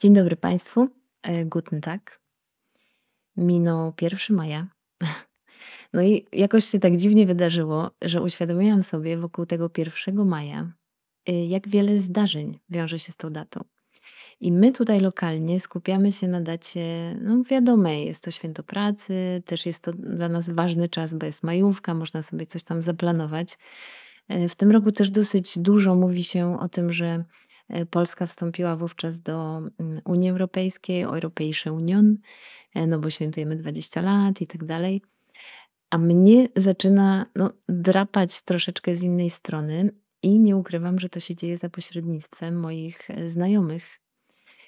Dzień dobry Państwu. E, Guten Tag. Minął 1 maja. No i jakoś się tak dziwnie wydarzyło, że uświadomiłam sobie wokół tego 1 maja, e, jak wiele zdarzeń wiąże się z tą datą. I my tutaj lokalnie skupiamy się na dacie, no wiadomej, jest to święto pracy, też jest to dla nas ważny czas, bo jest majówka, można sobie coś tam zaplanować. E, w tym roku też dosyć dużo mówi się o tym, że E, Polska wstąpiła wówczas do mm, Unii Europejskiej, europejsze Union, e, no bo świętujemy 20 lat i tak dalej. A mnie zaczyna no, drapać troszeczkę z innej strony, i nie ukrywam, że to się dzieje za pośrednictwem moich e, znajomych,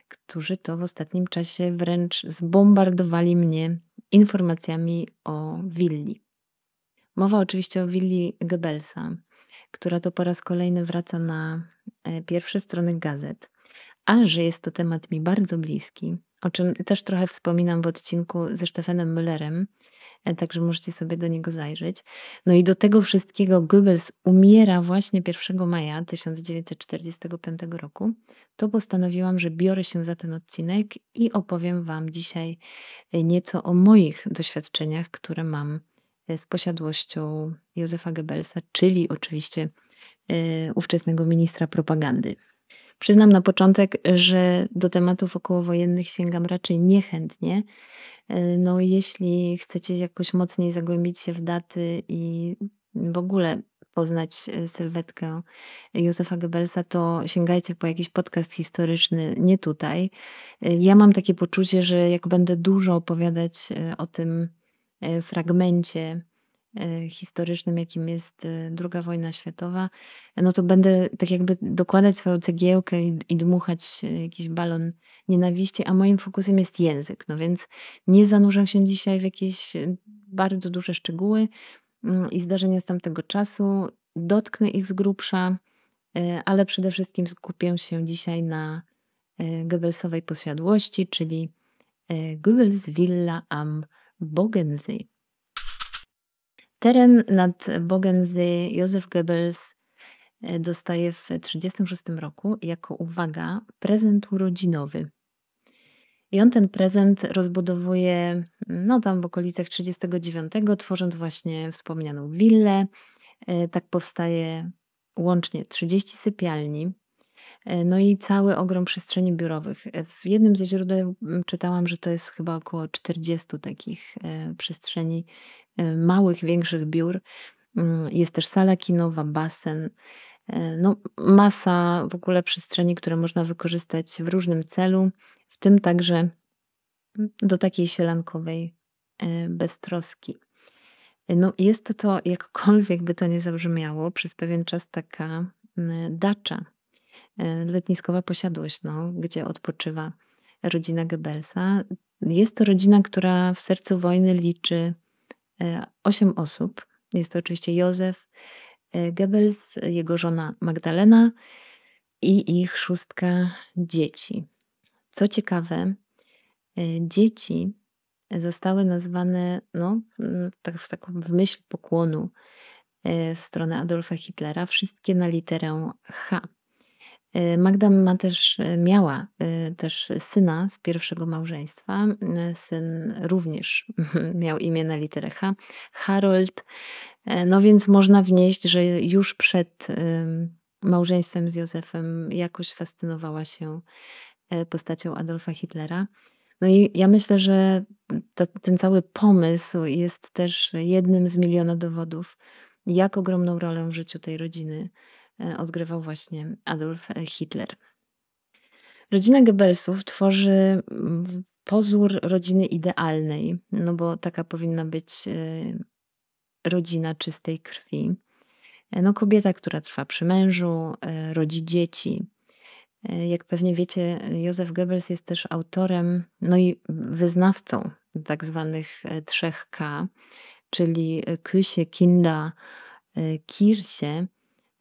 którzy to w ostatnim czasie wręcz zbombardowali mnie informacjami o willi. Mowa oczywiście o willi Goebbelsa, która to po raz kolejny wraca na e, pierwsze strony gazet. a że jest to temat mi bardzo bliski, o czym też trochę wspominam w odcinku ze Stefanem Müllerem, e, także możecie sobie do niego zajrzeć. No i do tego wszystkiego Goebbels umiera właśnie 1 maja 1945 roku. To postanowiłam, że biorę się za ten odcinek i opowiem Wam dzisiaj e, nieco o moich doświadczeniach, które mam E, z posiadłością Józefa Goebbelsa, czyli oczywiście e, ówczesnego ministra propagandy. Przyznam na początek, że do tematów okołowojennych sięgam raczej niechętnie. E, no, jeśli chcecie jakoś mocniej zagłębić się w daty i w ogóle poznać sylwetkę Józefa Goebbelsa, to sięgajcie po jakiś podcast historyczny, nie tutaj. Ja mam takie poczucie, że jak będę dużo opowiadać o tym, E, fragmencie e, historycznym, jakim jest II e, wojna światowa, no to będę tak jakby dokładać swoją cegiełkę i, dmuchać jakiś balon nienawiści, a moim fokusem jest język. No więc nie zanurzam się dzisiaj w jakieś bardzo duże szczegóły mm, i zdarzenia z tamtego czasu. Dotknę ich z grubsza, ale przede wszystkim skupię się dzisiaj na Goebbelsowej posiadłości, czyli Goebbels Villa am Bogensee. Teren nad Bogensee Józef Goebbels e, dostaje w 1936 roku jako, uwaga, prezent urodzinowy. I on ten prezent rozbudowuje no tam w okolicach 1939, tworząc właśnie wspomnianą willę. E, tak powstaje łącznie 30 sypialni, E, no i cały ogrom przestrzeni biurowych. E, w jednym ze źródeł czytałam, że to jest chyba około 40 takich e, przestrzeni małych, większych biur. Mm, jest też sala kinowa, basen, no, masa w ogóle przestrzeni, które można wykorzystać w różnym celu, w tym także mm, do takiej sielankowej beztroski. No, jest to, to jakkolwiek by to nie zabrzmiało, przez pewien czas taka dacza E, letniskowa posiadłość, no, gdzie odpoczywa rodzina Goebbelsa. Jest to rodzina, która w sercu wojny liczy e, osiem osób. Jest to oczywiście Józef e, Goebbels, jego żona Magdalena i ich szóstka dzieci. Co ciekawe, dzieci zostały nazwane no, mm, tak, w, taką, w myśl pokłonu w stronę Adolfa Hitlera, wszystkie na literę H. Y, Magda ma też, y, miała y, też syna z pierwszego małżeństwa. Syn również miał imię na literę H, Harold. No więc można wnieść, że już przed małżeństwem z Józefem jakoś fascynowała się postacią Adolfa Hitlera. No i ja myślę, że to, ten cały pomysł jest też jednym z miliona dowodów, jak ogromną rolę w życiu tej rodziny E, odgrywał właśnie Adolf e, Hitler. Rodzina Goebbelsów tworzy mm, pozór rodziny idealnej, no bo taka powinna być e, rodzina czystej krwi. No, kobieta, która trwa przy mężu, rodzi dzieci. Jak pewnie wiecie, Józef Goebbels jest też autorem, no i wyznawcą tak zwanych trzech k czyli Küsie, Kinda, Kirsie.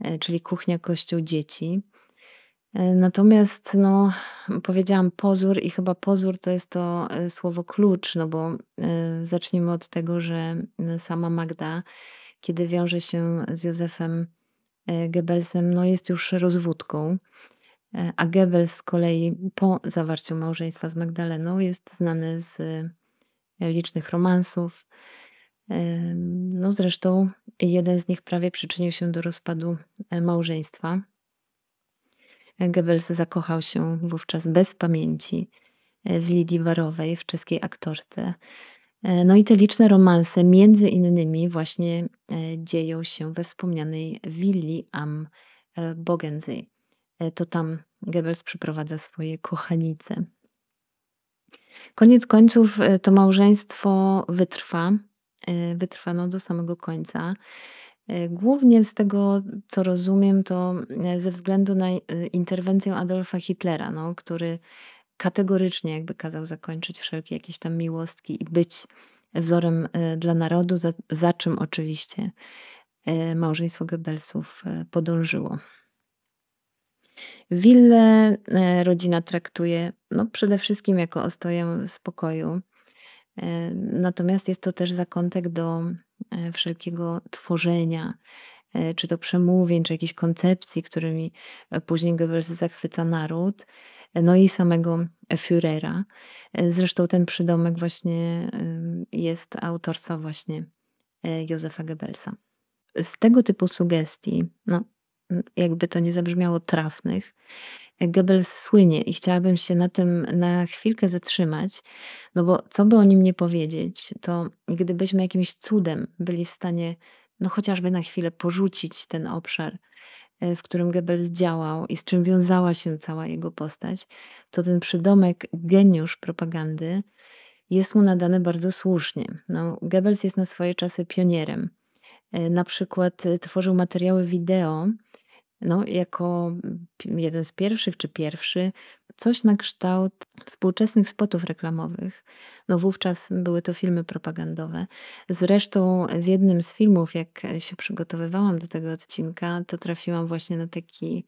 E, czyli kuchnia, kościół, dzieci. E, natomiast no, powiedziałam pozór i chyba pozór to jest to e, słowo klucz, no bo zacznijmy od tego, że sama Magda, kiedy wiąże się z Józefem Goebbelsem, no jest już rozwódką, a Goebbels z kolei po zawarciu małżeństwa z Magdaleną jest znany z licznych romansów, no zresztą jeden z nich prawie przyczynił się do rozpadu e, małżeństwa. E, Goebbels zakochał się wówczas bez pamięci e, w Lidii Warowej, w czeskiej aktorce. No i te liczne romanse, między innymi, właśnie dzieją się we wspomnianej willi am Bogensee. To tam Goebbels przyprowadza swoje kochanice. Koniec końców to małżeństwo wytrwa. Y, wytrwano do samego końca. Y, głównie z tego, co rozumiem, to y, ze względu na interwencję Adolfa Hitlera, no, który kategorycznie jakby kazał zakończyć wszelkie jakieś tam miłostki i być wzorem dla narodu, za, za czym oczywiście małżeństwo Goebbelsów podążyło. Willę rodzina traktuje no, przede wszystkim jako ostoję spokoju. E, natomiast jest to też zakątek do e, wszelkiego tworzenia, e, czy to przemówień, czy jakichś koncepcji, którymi później Goebbels zachwyca naród, no i samego Führera. Zresztą ten przydomek właśnie jest autorstwa właśnie Józefa Goebbelsa. Z tego typu sugestii, no jakby to nie zabrzmiało trafnych, Goebbels słynie i chciałabym się na tym na chwilkę zatrzymać, no bo co by o nim nie powiedzieć, to gdybyśmy jakimś cudem byli w stanie, no chociażby na chwilę porzucić ten obszar, e, w którym Goebbels działał i z czym wiązała się cała jego postać, to ten przydomek geniusz propagandy jest mu nadany bardzo słusznie. No, Goebbels jest na swoje czasy pionierem. E, na przykład e, tworzył materiały wideo, no, jako mm, jeden z pierwszych czy pierwszy, coś na kształt współczesnych spotów reklamowych. No, wówczas były to filmy propagandowe. Zresztą w jednym z filmów, jak się przygotowywałam do tego odcinka, to trafiłam właśnie na taki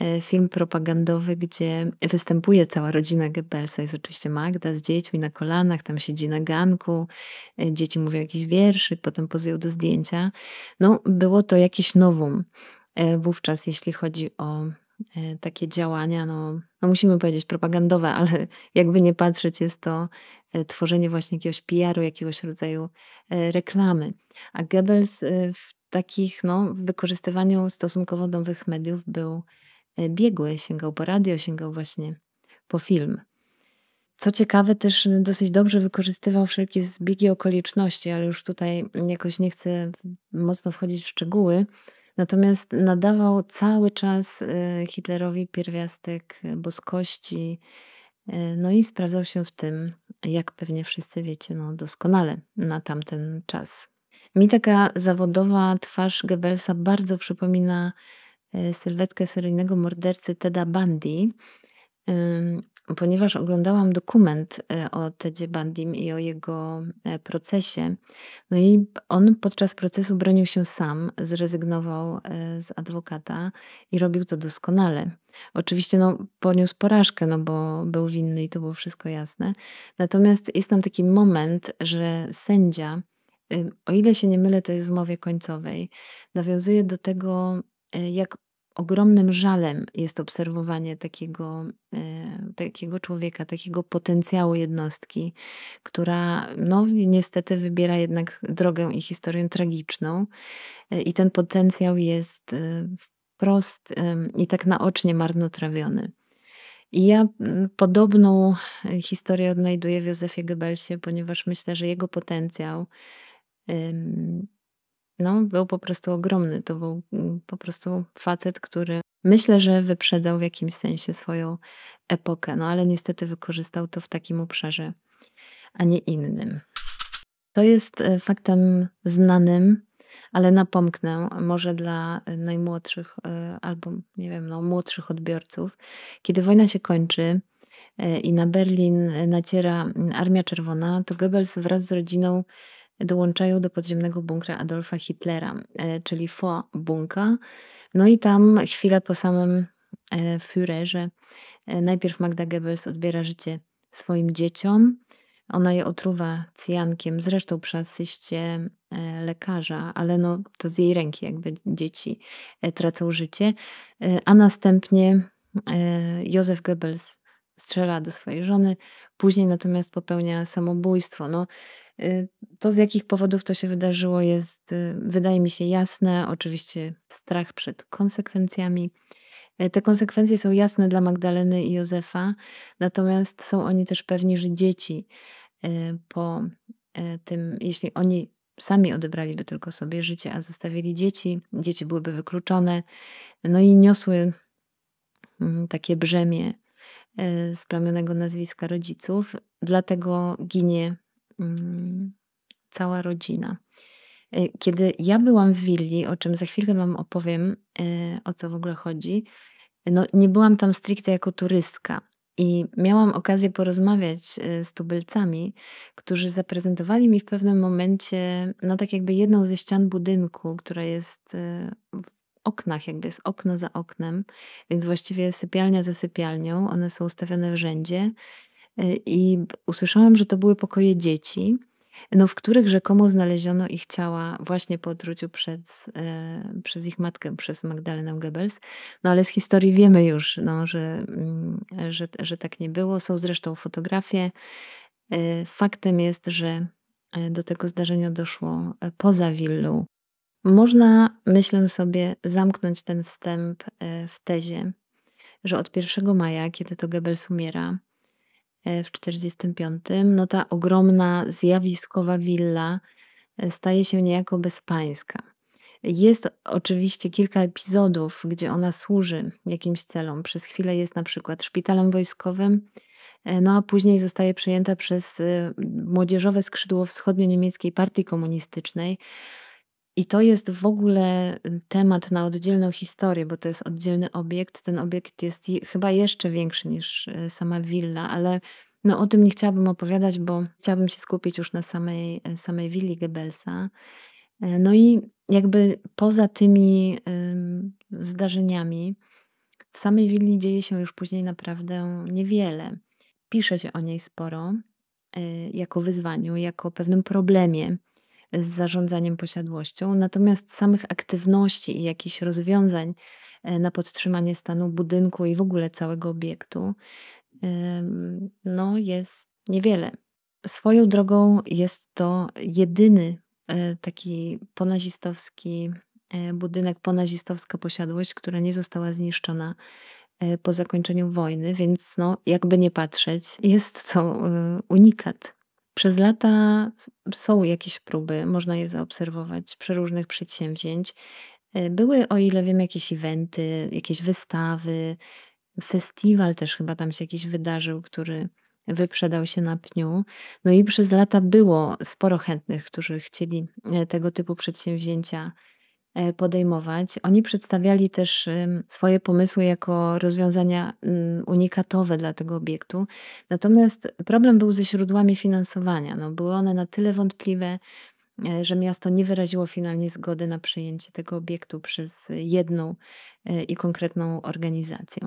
e, film propagandowy, gdzie występuje cała rodzina Goebbelsa. Jest oczywiście Magda z dziećmi na kolanach, tam siedzi na ganku, e, dzieci mówią jakiś wierszy, potem pozują do zdjęcia. No, było to jakieś nowum. E, wówczas, jeśli chodzi o e, takie działania, no, no, musimy powiedzieć propagandowe, ale jakby nie patrzeć, jest to e, tworzenie właśnie jakiegoś PR-u, jakiegoś rodzaju reklamy. A Goebbels w takich, no, w wykorzystywaniu stosunkowo nowych mediów był biegły, sięgał po radio, sięgał właśnie po film. Co ciekawe, też dosyć dobrze wykorzystywał wszelkie zbiegi okoliczności, ale już tutaj jakoś nie chcę mocno wchodzić w szczegóły, Natomiast nadawał cały czas y, Hitlerowi pierwiastek y, boskości, y, no i sprawdzał się w tym, jak pewnie wszyscy wiecie, no doskonale na tamten czas. Mi taka zawodowa twarz Goebbelsa bardzo przypomina sylwetkę seryjnego mordercy Teda Bundy ponieważ oglądałam dokument e, o Tedzie Bandim i o jego e, procesie. No i on podczas procesu bronił się sam, zrezygnował e, z adwokata i robił to doskonale. Oczywiście no, poniósł porażkę, no bo był winny i to było wszystko jasne. Natomiast jest tam taki moment, że sędzia, y, o ile się nie mylę, to jest w mowie końcowej, nawiązuje do tego, y, jak ogromnym żalem jest obserwowanie takiego, e, takiego człowieka, takiego potencjału jednostki, która no, niestety wybiera jednak drogę i historię tragiczną. E, I ten potencjał jest e, wprost i tak naocznie marnotrawiony. I ja mm, podobną historię odnajduję w Józefie Goebbelsie, ponieważ myślę, że jego potencjał no, był po prostu ogromny. To był mm, po prostu facet, który myślę, że wyprzedzał w jakimś sensie swoją epokę, no ale niestety wykorzystał to w takim obszarze, a nie innym. To jest e, faktem znanym, ale napomknę, może dla e, najmłodszych e, albo nie wiem, no, młodszych odbiorców. Kiedy wojna się kończy i na Berlin naciera mm, Armia Czerwona, to Goebbels wraz z rodziną dołączają do podziemnego bunkra Adolfa Hitlera, e, czyli Bunka. No i tam chwilę po samym e, Führerze e, najpierw Magda Goebbels odbiera życie swoim dzieciom. Ona je otruwa cyjankiem, zresztą przy asyście lekarza, ale no, to z jej ręki jakby dzieci tracą życie. A następnie Józef Goebbels strzela do swojej żony, później natomiast popełnia samobójstwo. No, Y, to, z jakich powodów to się wydarzyło, jest, y, wydaje mi się, jasne. Oczywiście strach przed konsekwencjami. Y, te konsekwencje są jasne dla Magdaleny i Józefa, natomiast są oni też pewni, że dzieci po tym, jeśli oni sami odebraliby tylko sobie życie, a zostawili dzieci, dzieci byłyby wykluczone, no i niosły mm, takie brzemię splamionego nazwiska rodziców, dlatego ginie Mm, cała rodzina. E, kiedy ja byłam w willi, o czym za chwilkę Wam opowiem, e, o co w ogóle chodzi, no, nie byłam tam stricte jako turystka. I miałam okazję porozmawiać e, z tubylcami, którzy zaprezentowali mi w pewnym momencie, no tak jakby jedną ze ścian budynku, która jest w oknach, jakby jest okno za oknem, więc właściwie sypialnia za sypialnią, one są ustawione w rzędzie i usłyszałam, że to były pokoje dzieci, no, w których rzekomo znaleziono ich ciała właśnie po otruciu przez, e, przez ich matkę, przez Magdalenę Goebbels. No ale z historii wiemy już, no, że, mm, że, że tak nie było. Są zresztą fotografie. E, faktem jest, że e, do tego zdarzenia doszło poza willą. Można, myślę sobie, zamknąć ten wstęp w tezie, że od 1 maja, kiedy to Goebbels umiera, E, w 45, no ta ogromna, zjawiskowa willa e, staje się niejako bezpańska. Jest oczywiście kilka epizodów, gdzie ona służy jakimś celom. Przez chwilę jest na przykład szpitalem wojskowym, e, no a później zostaje przejęta przez młodzieżowe skrzydło wschodnio-niemieckiej partii komunistycznej. I to jest w ogóle y, temat na oddzielną historię, bo to jest oddzielny obiekt. Ten obiekt jest chyba jeszcze większy niż y, sama willa, ale no, o tym nie chciałabym opowiadać, bo chciałabym się skupić już na samej, y, samej willi Goebbelsa. No i jakby poza tymi zdarzeniami, w samej willi dzieje się już później naprawdę niewiele. Pisze się o niej sporo, jako wyzwaniu, jako pewnym problemie z zarządzaniem posiadłością, natomiast samych aktywności i jakichś rozwiązań e, na podtrzymanie stanu budynku i w ogóle całego obiektu, no jest niewiele. Swoją drogą jest to jedyny e, taki ponazistowski e, budynek, ponazistowska posiadłość, która nie została zniszczona po zakończeniu wojny, więc no, jakby nie patrzeć, jest to unikat. Przez lata są jakieś próby, można je zaobserwować przy różnych przedsięwzięć. E, były, o ile wiem, jakieś eventy, jakieś wystawy, festiwal też chyba tam się jakiś wydarzył, który wyprzedał się na pniu. No i przez lata było sporo chętnych, którzy chcieli e, tego typu przedsięwzięcia E, podejmować. Oni przedstawiali też swoje pomysły jako rozwiązania mm, unikatowe dla tego obiektu. Natomiast problem był ze źródłami finansowania. No, były one na tyle wątpliwe, e, że miasto nie wyraziło finalnie zgody na przyjęcie tego obiektu przez jedną e, i konkretną organizację.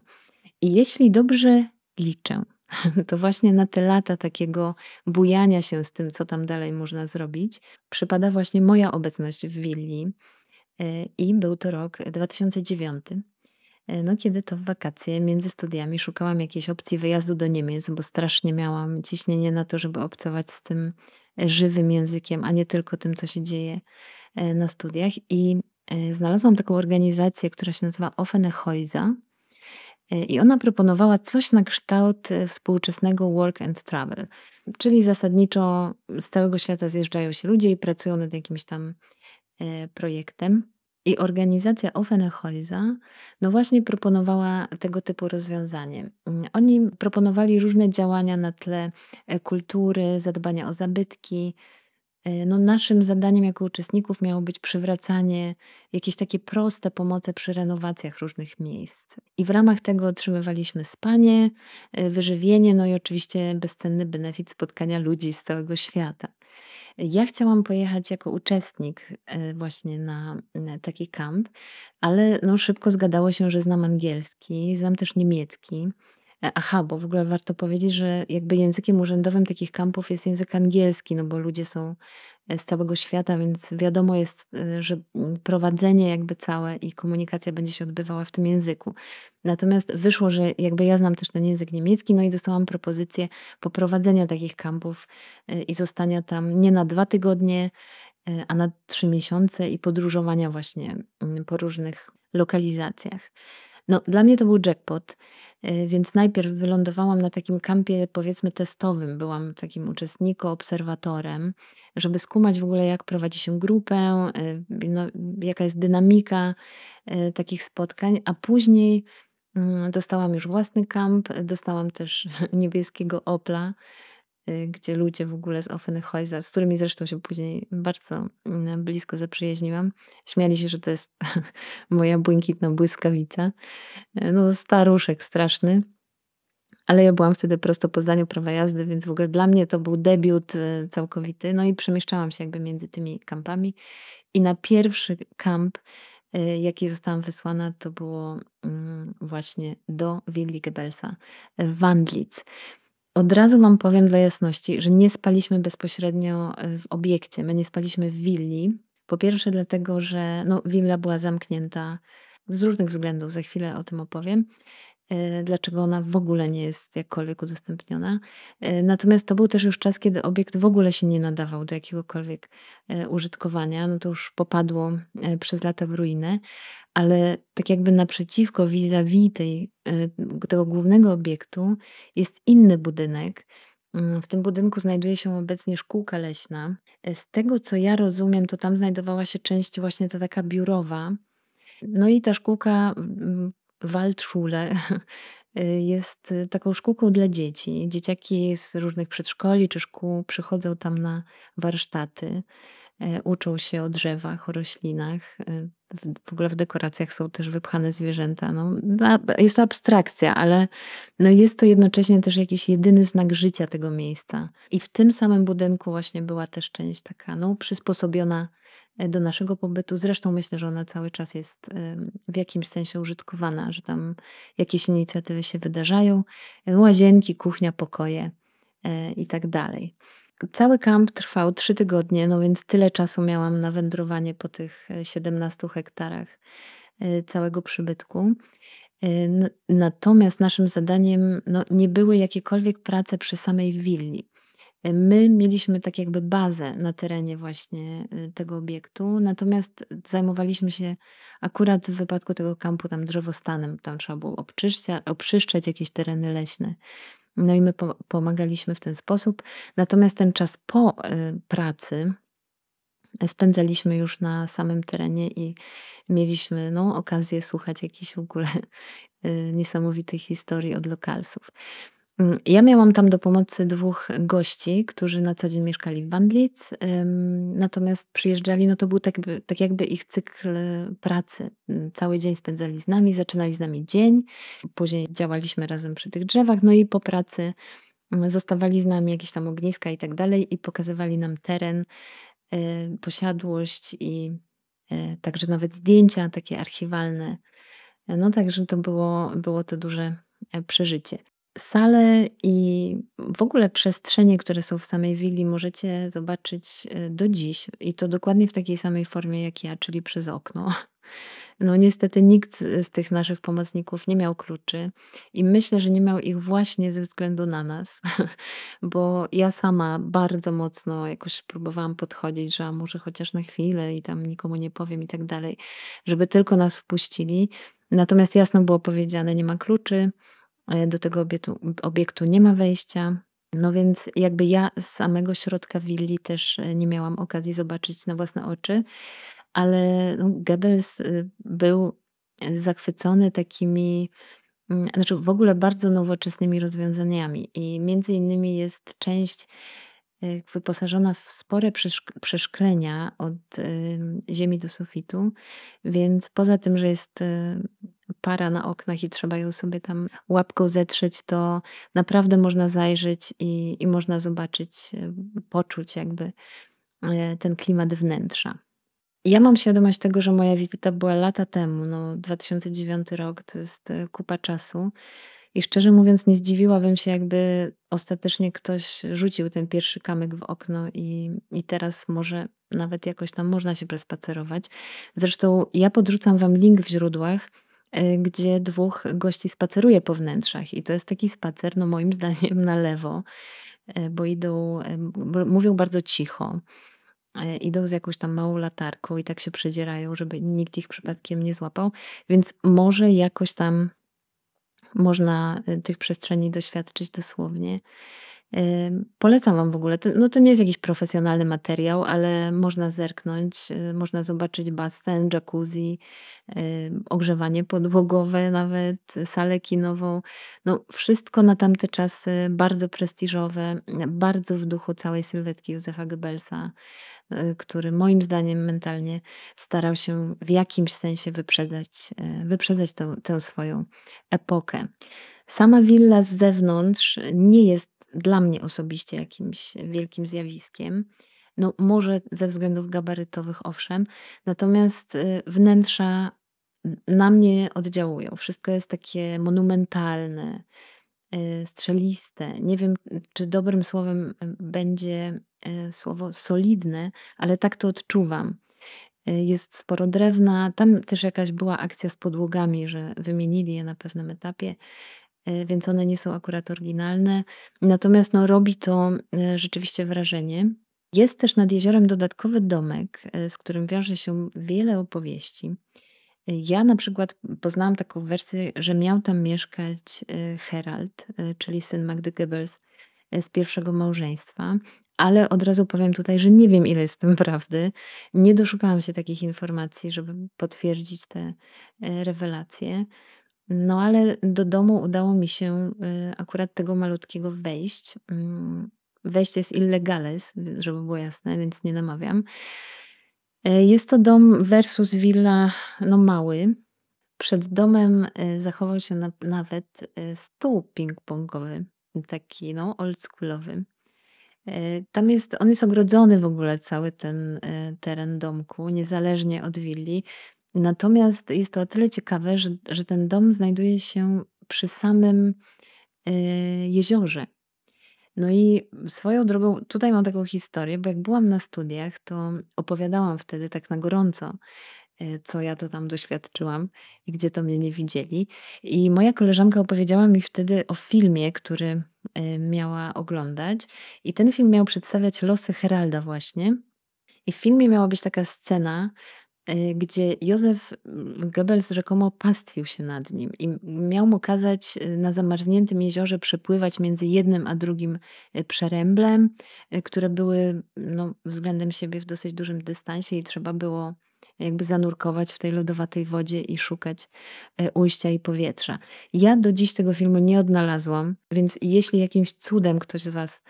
I jeśli dobrze liczę, to właśnie na te lata takiego bujania się z tym, co tam dalej można zrobić, przypada właśnie moja obecność w willi. E, i był to rok 2009. E, no, kiedy to w wakacje między studiami szukałam jakiejś opcji wyjazdu do Niemiec, bo strasznie miałam ciśnienie na to, żeby obcować z tym e, żywym językiem, a nie tylko tym, co się dzieje na studiach. I znalazłam taką organizację, która się nazywa Offenheuser I ona proponowała coś na kształt współczesnego work and travel, czyli zasadniczo z całego świata zjeżdżają się ludzie i pracują nad jakimś tam E, projektem. I organizacja Offenhäuser no właśnie proponowała tego typu rozwiązanie. Mm, oni proponowali różne działania na tle e, kultury, zadbania o zabytki. E, no naszym zadaniem jako uczestników miało być przywracanie jakieś takie proste pomocy przy renowacjach różnych miejsc. I w ramach tego otrzymywaliśmy spanie, wyżywienie, no i oczywiście bezcenny benefit spotkania ludzi z całego świata. Ja chciałam pojechać jako uczestnik e, właśnie na taki kamp, ale no szybko zgadało się, że znam angielski, znam też niemiecki. E, aha, bo w ogóle warto powiedzieć, że jakby językiem urzędowym takich kampów jest język angielski, no bo ludzie są e, z całego świata, więc wiadomo jest, e, że mm, prowadzenie jakby całe i komunikacja będzie się odbywała w tym języku. Natomiast wyszło, że jakby ja znam też ten język niemiecki, no i dostałam propozycję poprowadzenia takich kampów i zostania tam nie na dwa tygodnie, a na trzy miesiące i podróżowania właśnie mm, po różnych lokalizacjach. No, dla mnie to był jackpot. Y, więc najpierw wylądowałam na takim kampie, powiedzmy, testowym. Byłam takim uczestnikiem, obserwatorem, żeby skumać w ogóle, jak prowadzi się grupę, y, no, jaka jest dynamika y, takich spotkań. A później mm, dostałam już własny kamp, dostałam też niebieskiego Opla Y, gdzie ludzie w ogóle z Offenhäuser, z którymi zresztą się później bardzo mm, blisko zaprzyjaźniłam, śmiali się, że to jest moja błękitna błyskawica. Y, no, staruszek straszny. Ale ja byłam wtedy prosto po zdaniu prawa jazdy, więc w ogóle dla mnie to był debiut y, całkowity. No i przemieszczałam się jakby między tymi kampami. I na pierwszy kamp, jaki zostałam wysłana, to było mm, właśnie do Willi Goebbelsa w Wandlitz. Od razu Wam powiem dla jasności, że nie spaliśmy bezpośrednio e, w obiekcie. My nie spaliśmy w willi. Po pierwsze, dlatego, że no, willa była zamknięta z różnych względów, za chwilę o tym opowiem. Y, dlaczego ona w ogóle nie jest jakkolwiek udostępniona. Y, natomiast to był też już czas, kiedy obiekt w ogóle się nie nadawał do jakiegokolwiek y, użytkowania. No to już popadło przez lata w ruinę, ale tak jakby naprzeciwko, vis-a-vis tej, tego głównego obiektu jest inny budynek, mm, w tym budynku znajduje się obecnie szkółka leśna. Z tego co ja rozumiem, to tam znajdowała się część właśnie ta taka biurowa. No i ta szkółka mm, Waldschule y, jest y, taką szkółką dla dzieci. Dzieciaki z różnych przedszkoli czy szkół przychodzą tam na warsztaty, y, uczą się o drzewach, o roślinach. W ogóle w dekoracjach są też wypchane zwierzęta. No, no, jest to abstrakcja, ale no jest to jednocześnie też jakiś jedyny znak życia tego miejsca. I w tym samym budynku właśnie była też część taka no, przysposobiona E, do naszego pobytu. Zresztą myślę, że ona cały czas jest w jakimś sensie użytkowana, że tam jakieś inicjatywy się wydarzają. E, łazienki, kuchnia, pokoje e, i tak dalej. Cały kamp trwał trzy tygodnie, no więc tyle czasu miałam na wędrowanie po tych 17 hektarach całego przybytku. Natomiast naszym zadaniem no, nie były jakiekolwiek prace przy samej willi. My mieliśmy tak jakby bazę na terenie właśnie y, tego obiektu, natomiast zajmowaliśmy się akurat w wypadku tego kampu tam drzewostanem, tam trzeba było obczyszczać, jakieś tereny leśne. No i my pomagaliśmy w ten sposób. Natomiast ten czas po y, pracy y, spędzaliśmy już na samym terenie i mieliśmy no, okazję słuchać jakichś w ogóle niesamowitych historii od lokalsów. Mm, ja miałam tam do pomocy dwóch gości, którzy na co dzień mieszkali w Bandlic, natomiast przyjeżdżali, no to był tak, tak jakby ich cykl e, pracy. Mm, cały dzień spędzali z nami, zaczynali z nami dzień, później działaliśmy razem przy tych drzewach, no i po pracy mm, zostawali z nami jakieś tam ogniska i tak dalej i pokazywali nam teren, e, posiadłość i e, także nawet zdjęcia takie archiwalne. No także to było, było to duże przeżycie. Sale i w ogóle przestrzenie, które są w samej willi, możecie zobaczyć e, do dziś i to dokładnie w takiej samej formie jak ja, czyli przez okno. No niestety nikt z tych naszych pomocników nie miał kluczy i myślę, że nie miał ich właśnie ze względu na nas, bo ja sama bardzo mocno jakoś próbowałam podchodzić, że może chociaż na chwilę i tam nikomu nie powiem i tak dalej, żeby tylko nas wpuścili. Natomiast jasno było powiedziane, nie ma kluczy, E, do tego obiektu, obiektu nie ma wejścia. No więc jakby ja z samego środka willi też e, nie miałam okazji zobaczyć na własne oczy, ale no, Goebbels y, był zachwycony takimi, mm, znaczy w ogóle bardzo nowoczesnymi rozwiązaniami i między innymi jest część y, wyposażona w spore przeszklenia od ziemi do sufitu, więc poza tym, że jest y, para na oknach i trzeba ją sobie tam łapką zetrzeć, to naprawdę można zajrzeć i, i można zobaczyć, e, poczuć jakby e, ten klimat wnętrza. Ja mam świadomość tego, że moja wizyta była lata temu, no 2009 rok, to jest e, kupa czasu. I szczerze mówiąc, nie zdziwiłabym się, jakby ostatecznie ktoś rzucił ten pierwszy kamyk w okno, i, i teraz może nawet jakoś tam można się przespacerować. Zresztą ja podrzucam Wam link w źródłach Y, gdzie dwóch gości spaceruje po wnętrzach. I to jest taki spacer, no moim zdaniem, na lewo, y, bo idą, y, mówią bardzo cicho. Idą z jakąś tam małą latarką i tak się przedzierają, żeby nikt ich przypadkiem nie złapał. Więc może jakoś tam można tych przestrzeni doświadczyć dosłownie. Polecam Wam w ogóle. No to nie jest jakiś profesjonalny materiał, ale można zerknąć, y, można zobaczyć basen, jacuzzi, ogrzewanie podłogowe, nawet salę kinową. No wszystko na tamte czasy bardzo prestiżowe, bardzo w duchu całej sylwetki Józefa Goebbelsa, y, który moim zdaniem mentalnie starał się w jakimś sensie wyprzedzać, y, wyprzedzać tę swoją epokę. Sama willa z zewnątrz nie jest dla mnie osobiście jakimś wielkim zjawiskiem. No, może ze względów gabarytowych, owszem, natomiast y, wnętrza na mnie oddziałują. Wszystko jest takie monumentalne, y, strzeliste. Nie wiem, czy dobrym słowem y, będzie słowo solidne, ale tak to odczuwam. Jest sporo drewna, tam też jakaś była akcja z podłogami, że wymienili je na pewnym etapie. Y, więc one nie są akurat oryginalne. Natomiast no, robi to y, rzeczywiście wrażenie. Jest też nad jeziorem dodatkowy domek, y, z którym wiąże się wiele opowieści. Ja na przykład poznałam taką wersję, że miał tam mieszkać Herald, czyli syn Magdy Goebbels z pierwszego małżeństwa, ale od razu powiem tutaj, że nie wiem, ile jest w tym prawdy. Nie doszukałam się takich informacji, żeby potwierdzić te rewelacje. No ale do domu udało mi się y, akurat tego malutkiego wejść. Mm, wejście jest illegales, żeby było jasne, więc nie namawiam. Y, jest to dom versus villa, no mały. Przed domem y, zachował się na, nawet stół ping-pongowy, taki no oldschoolowy. Tam jest, on jest ogrodzony w ogóle cały ten teren domku, niezależnie od willi. Natomiast jest to o tyle ciekawe, że, że ten dom znajduje się przy samym y, jeziorze. No i swoją drogą, tutaj mam taką historię, bo jak byłam na studiach, to opowiadałam wtedy tak na gorąco, e, co ja to tam doświadczyłam i gdzie to mnie nie widzieli. I moja koleżanka opowiedziała mi wtedy o filmie, który e, miała oglądać. I ten film miał przedstawiać losy Heralda właśnie. I w filmie miała być taka scena E, gdzie Józef mm, Goebbels rzekomo pastwił się nad nim i miał mu kazać e, na zamarzniętym jeziorze przepływać między jednym a drugim e, przeręblem, które były no, względem siebie w dosyć dużym dystansie i trzeba było jakby zanurkować w tej lodowatej wodzie i szukać ujścia i powietrza. Ja do dziś tego filmu nie odnalazłam, więc jeśli jakimś cudem ktoś z Was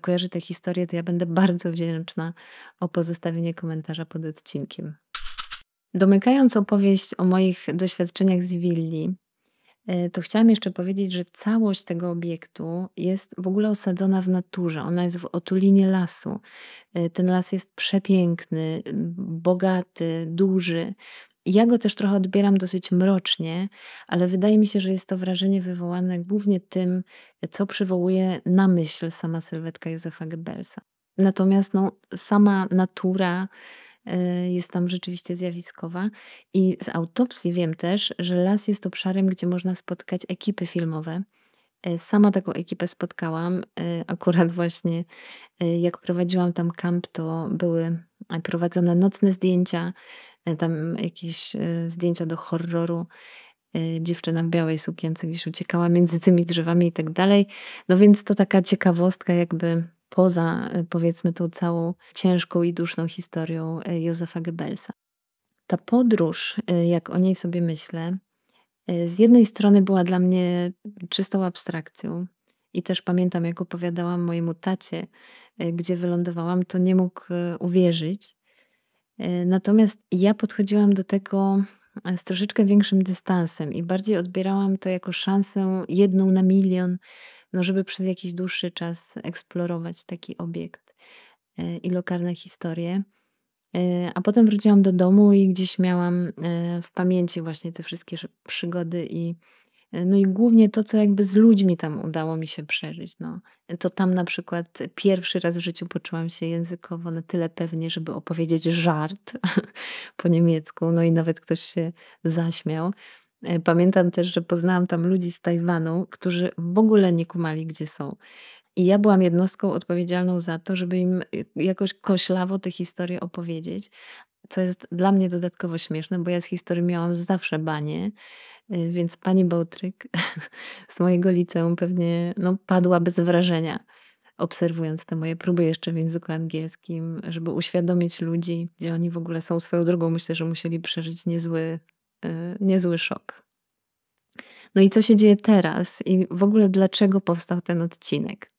kojarzy tę historię, to ja będę bardzo wdzięczna o pozostawienie komentarza pod odcinkiem. Domykając opowieść o moich doświadczeniach z willi, e, to chciałam jeszcze powiedzieć, że całość tego obiektu jest w ogóle osadzona w naturze. Ona jest w otulinie lasu. E, ten las jest przepiękny, bogaty, duży. Ja go też trochę odbieram dosyć mrocznie, ale wydaje mi się, że jest to wrażenie wywołane głównie tym, co przywołuje na myśl sama sylwetka Józefa Goebbelsa. Natomiast no, sama natura, E, jest tam rzeczywiście zjawiskowa. I z autopsji wiem też, że las jest obszarem, gdzie można spotkać ekipy filmowe. E, sama taką ekipę spotkałam. E, akurat właśnie jak prowadziłam tam kamp, to były prowadzone nocne zdjęcia, tam jakieś zdjęcia do horroru. Dziewczyna w białej sukience gdzieś uciekała między tymi drzewami i tak dalej. No więc to taka ciekawostka, jakby poza y, powiedzmy tą całą ciężką i duszną historią y, Józefa Goebbelsa. Ta podróż, y, jak o niej sobie myślę, z jednej strony była dla mnie czystą abstrakcją, i też pamiętam, jak opowiadałam mojemu tacie, gdzie wylądowałam, to nie mógł uwierzyć. Natomiast ja podchodziłam do tego z troszeczkę większym dystansem i bardziej odbierałam to jako szansę jedną na milion no żeby przez jakiś dłuższy czas eksplorować taki obiekt e, i lokalne historie. E, a potem wróciłam do domu i gdzieś miałam e, w pamięci właśnie te wszystkie przygody i no i głównie to, co jakby z ludźmi tam udało mi się przeżyć. No, to tam na przykład pierwszy raz w życiu poczułam się językowo na tyle pewnie, żeby opowiedzieć żart po niemiecku, no i nawet ktoś się zaśmiał. E, pamiętam też, że poznałam tam ludzi z Tajwanu, którzy w ogóle nie kumali, gdzie są. I ja byłam jednostką odpowiedzialną za to, żeby im y, jakoś koślawo tę historię opowiedzieć, co jest dla mnie dodatkowo śmieszne, bo ja z historii miałam zawsze banie, y, więc pani Bołtryk z mojego liceum pewnie no, padła bez wrażenia, obserwując te moje próby jeszcze w języku angielskim, żeby uświadomić ludzi, gdzie oni w ogóle są swoją drogą. Myślę, że musieli przeżyć niezły Y, niezły szok. No i co się dzieje teraz i w ogóle dlaczego powstał ten odcinek?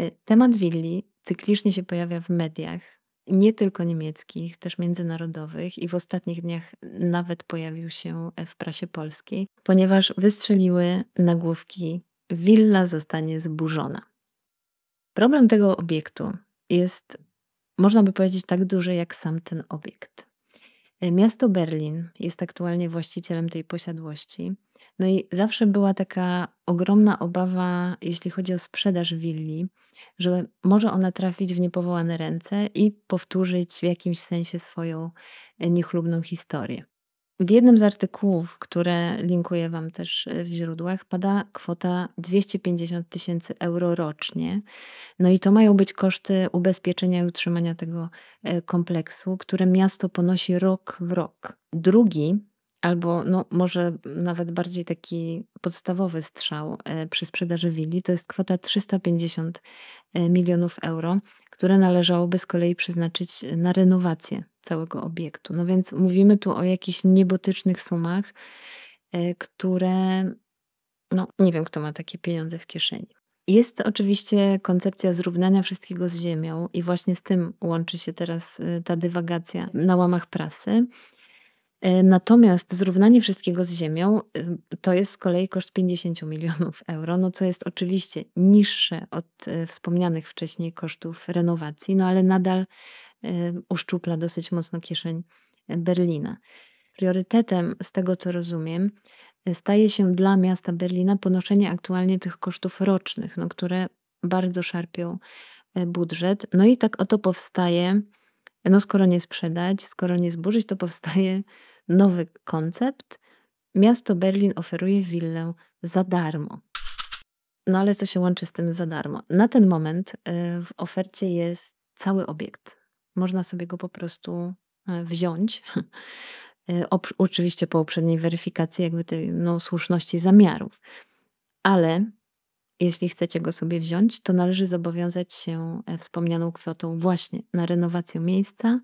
Y, temat willi cyklicznie się pojawia w mediach, nie tylko niemieckich, też międzynarodowych i w ostatnich dniach nawet pojawił się w prasie polskiej, ponieważ wystrzeliły nagłówki Willa zostanie zburzona. Problem tego obiektu jest, można by powiedzieć, tak duży jak sam ten obiekt. E, miasto Berlin jest aktualnie właścicielem tej posiadłości. No i zawsze była taka ogromna obawa, jeśli chodzi o sprzedaż willi, że może ona trafić w niepowołane ręce i powtórzyć w jakimś sensie swoją e, niechlubną historię. W jednym z artykułów, które linkuję Wam też e, w źródłach, pada kwota 250 tysięcy euro rocznie. No i to mają być koszty ubezpieczenia i utrzymania tego e, kompleksu, które miasto ponosi rok w rok. Drugi albo no, może nawet bardziej taki podstawowy strzał e, przy sprzedaży willi, to jest kwota 350 milionów euro, które należałoby z kolei przeznaczyć na renowację całego obiektu. No więc mówimy tu o jakichś niebotycznych sumach, e, które, no nie wiem, kto ma takie pieniądze w kieszeni. Jest oczywiście koncepcja zrównania wszystkiego z ziemią, i właśnie z tym łączy się teraz e, ta dywagacja na łamach prasy. E, natomiast zrównanie wszystkiego z ziemią to jest z kolei koszt 50 milionów euro, no co jest oczywiście niższe od wspomnianych wcześniej kosztów renowacji, no ale nadal Y, uszczupla dosyć mocno kieszeń Berlina. Priorytetem, z tego co rozumiem, y, staje się dla miasta Berlina ponoszenie aktualnie tych kosztów rocznych, no, które bardzo szarpią y, budżet. No i tak oto powstaje, no skoro nie sprzedać, skoro nie zburzyć, to powstaje nowy koncept. Miasto Berlin oferuje willę za darmo. No ale co się łączy z tym za darmo? Na ten moment w ofercie jest cały obiekt. Można sobie go po prostu e, wziąć. E, oczywiście po uprzedniej weryfikacji, jakby tej no, słuszności zamiarów. Ale jeśli chcecie go sobie wziąć, to należy zobowiązać się e, wspomnianą kwotą właśnie na renowację miejsca.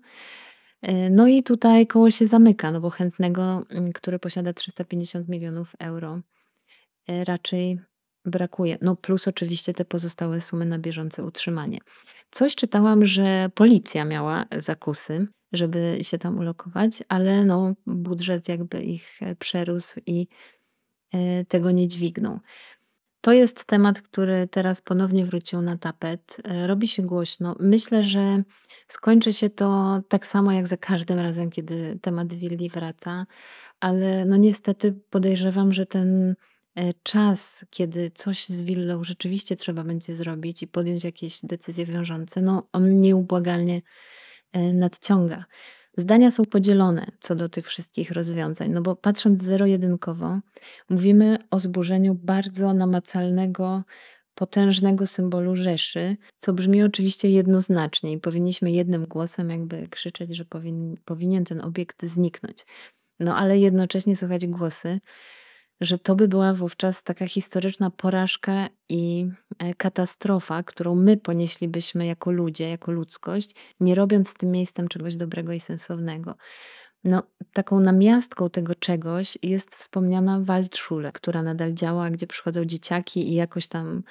No i tutaj koło się zamyka, no bo chętnego, mm, który posiada 350 milionów euro, raczej brakuje. No plus oczywiście te pozostałe sumy na bieżące utrzymanie. Coś czytałam, że policja miała zakusy, żeby się tam ulokować, ale no budżet jakby ich e, przerósł i e, tego nie dźwignął. To jest temat, który teraz ponownie wrócił na tapet. E, robi się głośno. Myślę, że skończy się to tak samo jak za każdym razem, kiedy temat willi wraca, ale no niestety podejrzewam, że ten E, czas, kiedy coś z willą rzeczywiście trzeba będzie zrobić i podjąć jakieś decyzje wiążące, no on nieubłagalnie e, nadciąga. Zdania są podzielone co do tych wszystkich rozwiązań, no bo patrząc zero-jedynkowo, mówimy o zburzeniu bardzo namacalnego, potężnego symbolu Rzeszy, co brzmi oczywiście jednoznacznie i powinniśmy jednym głosem jakby krzyczeć, że powin, powinien ten obiekt zniknąć. No ale jednocześnie słychać głosy, że to by była wówczas taka historyczna porażka i e, katastrofa, którą my ponieślibyśmy jako ludzie, jako ludzkość, nie robiąc z tym miejscem czegoś dobrego i sensownego. No, taką namiastką tego czegoś jest wspomniana Waldschule, która nadal działa, gdzie przychodzą dzieciaki i jakoś tam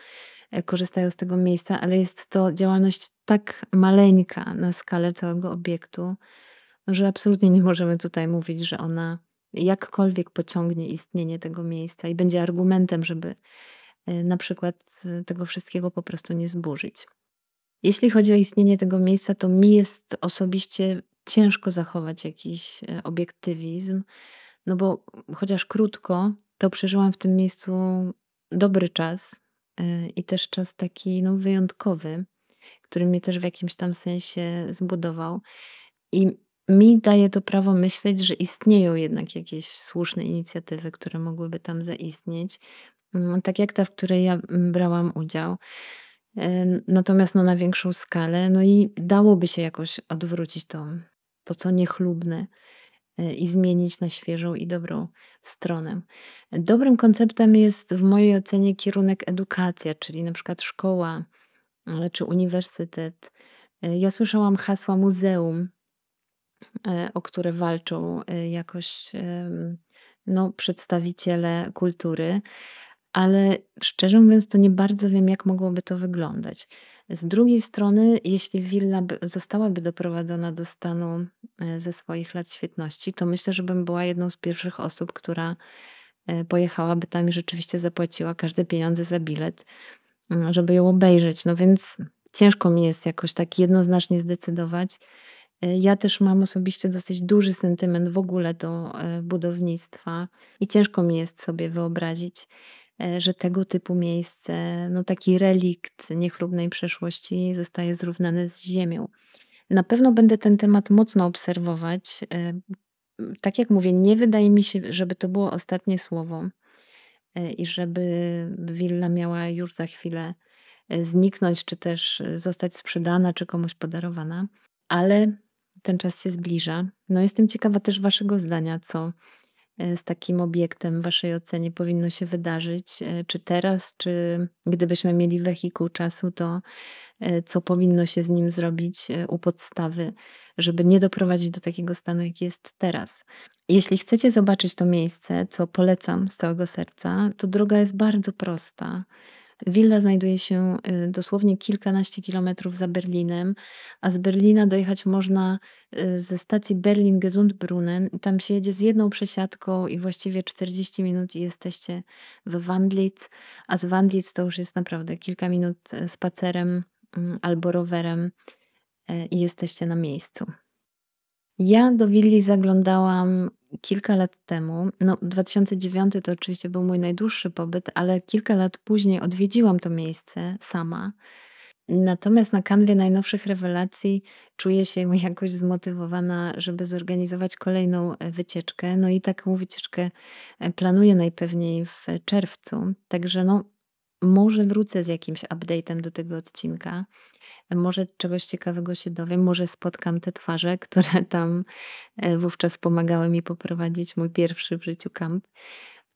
e, korzystają z tego miejsca, ale jest to działalność tak maleńka na skalę całego obiektu, że absolutnie nie możemy tutaj mówić, że ona jakkolwiek pociągnie istnienie tego miejsca i będzie argumentem, żeby e, na przykład e, tego wszystkiego po prostu nie zburzyć. Jeśli chodzi o istnienie tego miejsca, to mi jest osobiście ciężko zachować jakiś e, obiektywizm, no bo chociaż krótko, to przeżyłam w tym miejscu dobry czas i też czas taki no, wyjątkowy, który mnie też w jakimś tam sensie zbudował. I mi daje to prawo myśleć, że istnieją jednak jakieś słuszne inicjatywy, które mogłyby tam zaistnieć, mm, tak jak ta, w której ja mm, brałam udział. E, natomiast no, na większą skalę, no i dałoby się jakoś odwrócić to, to co niechlubne e, i zmienić na świeżą i dobrą stronę. Dobrym konceptem jest w mojej ocenie kierunek edukacja, czyli na przykład szkoła e, czy uniwersytet. Ja słyszałam hasła muzeum, E, o które walczą e, jakoś no, przedstawiciele kultury, ale szczerze mówiąc, to nie bardzo wiem, jak mogłoby to wyglądać. Z drugiej strony, jeśli willa by, zostałaby doprowadzona do stanu e, ze swoich lat świetności, to myślę, że bym była jedną z pierwszych osób, która pojechałaby tam i rzeczywiście zapłaciła każde pieniądze za bilet, mm, żeby ją obejrzeć. No więc ciężko mi jest jakoś tak jednoznacznie zdecydować E, ja też mam osobiście dosyć duży sentyment w ogóle do e, budownictwa i ciężko mi jest sobie wyobrazić, e, że tego typu miejsce, no taki relikt niechlubnej przeszłości zostaje zrównany z ziemią. Na pewno będę ten temat mocno obserwować. Tak jak mówię, nie wydaje mi się, żeby to było ostatnie słowo i żeby willa miała już za chwilę zniknąć, czy też zostać sprzedana, czy komuś podarowana, ale ten czas się zbliża. No jestem ciekawa też Waszego zdania, co e, z takim obiektem w Waszej ocenie powinno się wydarzyć? E, czy teraz, czy gdybyśmy mieli wehikuł czasu, to e, co powinno się z nim zrobić u podstawy, żeby nie doprowadzić do takiego stanu, jaki jest teraz? Jeśli chcecie zobaczyć to miejsce, co polecam z całego serca, to droga jest bardzo prosta. Willa znajduje się y, dosłownie kilkanaście kilometrów za Berlinem, a z Berlina dojechać można y, ze stacji Berlin-Gesundbrunnen. Tam się jedzie z jedną przesiadką i właściwie 40 minut i jesteście w Wandlitz, a z Wandlitz to już jest naprawdę kilka minut y, spacerem mm, albo rowerem i jesteście na miejscu. Ja do willi zaglądałam kilka lat temu, no 2009 to oczywiście był mój najdłuższy pobyt, ale kilka lat później odwiedziłam to miejsce sama. Natomiast na kanwie najnowszych rewelacji czuję się jakoś zmotywowana, żeby zorganizować kolejną e, wycieczkę. No i taką wycieczkę e, planuję najpewniej w czerwcu. Także no, może wrócę z jakimś update'em do tego odcinka. Może czegoś ciekawego się dowiem, może spotkam te twarze, które tam e, wówczas pomagały mi poprowadzić mój pierwszy w życiu kamp.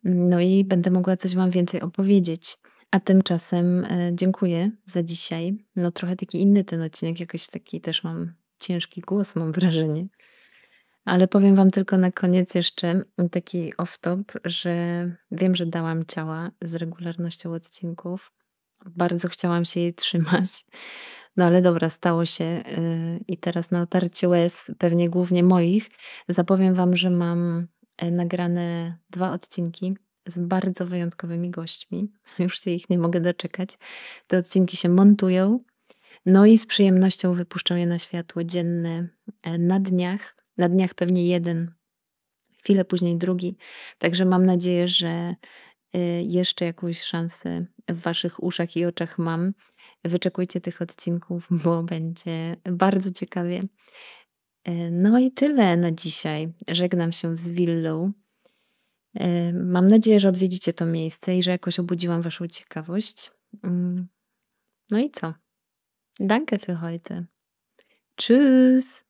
No i będę mogła coś Wam więcej opowiedzieć. A tymczasem e, dziękuję za dzisiaj. No trochę taki inny ten odcinek, jakoś taki też mam ciężki głos, mam wrażenie. Ale powiem Wam tylko na koniec jeszcze taki off-top, że wiem, że dałam ciała z regularnością odcinków. Bardzo chciałam się jej trzymać. No ale dobra, stało się y, i teraz na otarcie łez, pewnie głównie moich, zapowiem Wam, że mam e, nagrane dwa odcinki z bardzo wyjątkowymi gośćmi. Już się ich nie mogę doczekać. Te odcinki się montują. No i z przyjemnością wypuszczą je na światło dzienne e, na dniach na dniach pewnie jeden, chwilę później drugi. Także mam nadzieję, że y, jeszcze jakąś szansę w Waszych uszach i oczach mam. Wyczekujcie tych odcinków, bo będzie bardzo ciekawie. Y, no i tyle na dzisiaj. Żegnam się z willą. Y, mam nadzieję, że odwiedzicie to miejsce i że jakoś obudziłam Waszą ciekawość. Mm. No i co? Danke für heute. Tschüss!